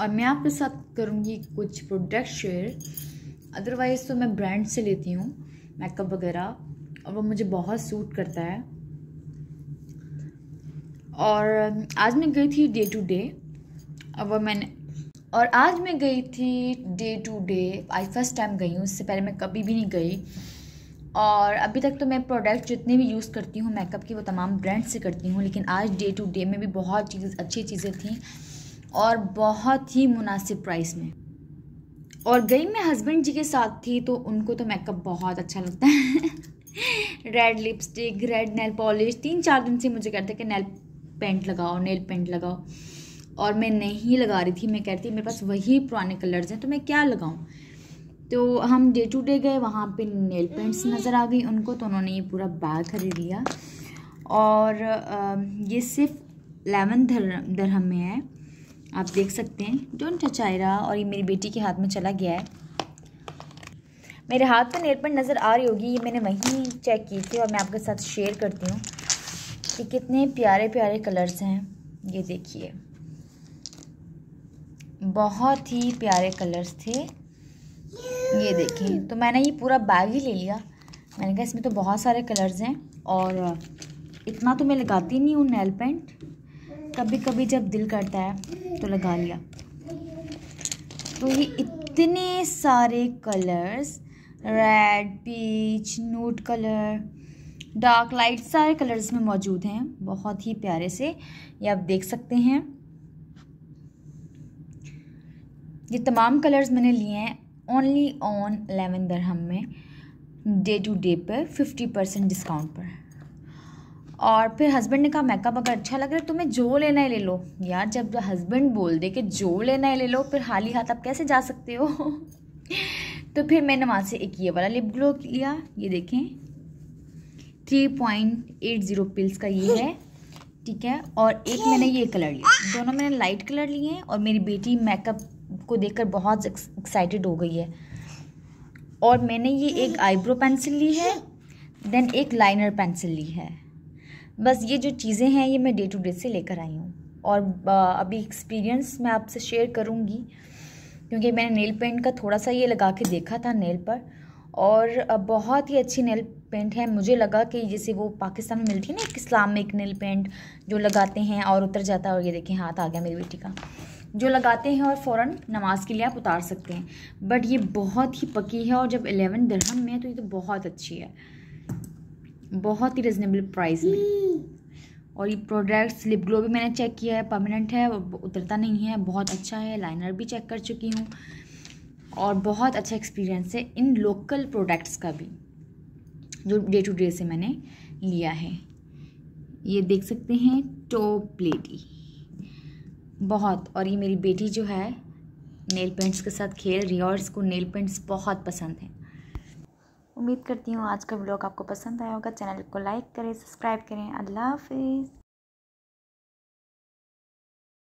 और मैं आपके साथ करूँगी कुछ प्रोडक्ट शेयर अदरवाइज़ तो मैं ब्रांड से लेती हूँ मेकअप वगैरह और वो मुझे बहुत सूट करता है और आज मैं गई थी डे टू डे और वो मैंने और आज मैं गई थी day to day I first time गई हूँ उससे पहले मैं कभी भी नहीं गई और अभी तक तो मैं प्रोडक्ट जितने भी यूज़ करती हूँ मेकअप की वो तमाम ब्रांड से करती हूँ लेकिन आज डे टू डे में भी बहुत चीज़ अच्छी चीज़ें थी और बहुत ही मुनासिब प्राइस में और गई मैं हस्बैंड जी के साथ थी तो उनको तो मेकअप बहुत अच्छा लगता है red lipstick red nail polish तीन चार दिन से मुझे कहते कि नेल पेंट लगाओ नेल पेंट लगाओ और मैं नहीं लगा रही थी मैं कहती मेरे पास वही पुराने कलर्स हैं तो मैं क्या लगाऊँ तो हम डे टू डे गए वहाँ पे नेल पेंट्स नज़र आ गई उनको तो उन्होंने ये पूरा बैग खरीद लिया और ये सिर्फ एलेवन धरहम में है आप देख सकते हैं डोंट टच आयरा और ये मेरी बेटी के हाथ में चला गया है मेरे हाथ में नेल पर नज़र आ रही होगी ये मैंने वहीं चेक की थी और मैं आपके साथ शेयर करती हूँ कि कितने प्यारे प्यारे कलर्स हैं ये देखिए बहुत ही प्यारे कलर्स थे ये देखिए तो मैंने ये पूरा बैग ही ले लिया मैंने कहा इसमें तो बहुत सारे कलर्स हैं और इतना तो मैं लगाती नहीं हूँ नेल पेंट कभी कभी जब दिल करता है तो लगा लिया तो ये इतने सारे colours red peach nude colour dark light सारे कलर्स में मौजूद हैं बहुत ही प्यारे से ये आप देख सकते हैं ये तमाम कलर्स मैंने लिए हैं ओनली ऑन एलेवन दरहम में डे टू डे पर फिफ्टी परसेंट डिस्काउंट पर और फिर हस्बैंड ने कहा मेकअप अगर अच्छा लग रहा है तुम्हें जो लेना है ले लो यार जब हस्बैंड बोल दे कि जो लेना है ले लो फिर हाल ही हाथ आप कैसे जा सकते हो तो फिर मैंने वहाँ से एक ये वाला लिप ग्लो लिया ये देखें थ्री पॉइंट एट ज़ीरो पिल्स का ये है ठीक है और एक मैंने ये कलर लिया दोनों मैंने लाइट कलर लिए हैं और मेरी बेटी मेकअप को कर बहुत एक्साइटेड हो गई है और मैंने ये एक आईब्रो पेंसिल ली है देन एक लाइनर पेंसिल ली है बस ये जो चीज़ें हैं ये मैं डे टू डे से लेकर आई हूँ और अभी एक्सपीरियंस मैं आपसे शेयर करूँगी क्योंकि मैंने नेल पेंट का थोड़ा सा ये लगा के देखा था नेल पर और बहुत ही अच्छी नेल पेंट है मुझे लगा कि जैसे वो पाकिस्तान में मिलती है ना एक इस्लामिक नेल पेंट जो लगाते हैं और उतर जाता है और ये देखें हाथ आ गया मेरी बेटी का जो लगाते हैं और फ़ौर नमाज के लिए आप उतार सकते हैं बट ये बहुत ही पकी है और जब एलेवन दरहम में है तो ये तो बहुत अच्छी है बहुत ही रिजनेबल प्राइस में hmm. और ये प्रोडक्ट्स लिप ग्लो भी मैंने चेक किया है परमानेंट है उतरता नहीं है बहुत अच्छा है लाइनर भी चेक कर चुकी हूँ और बहुत अच्छा एक्सपीरियंस है इन लोकल प्रोडक्ट्स का भी जो डे टू डे से मैंने लिया है ये देख सकते हैं टॉप लेडी बहुत और ये मेरी बेटी जो है नेल पेंट्स के साथ खेल रही है और इसको नेल पेंट्स बहुत पसंद हैं उम्मीद करती हूँ आज का ब्लॉग आपको पसंद आया होगा चैनल को लाइक करें सब्सक्राइब करें अल्लाह हाफिज़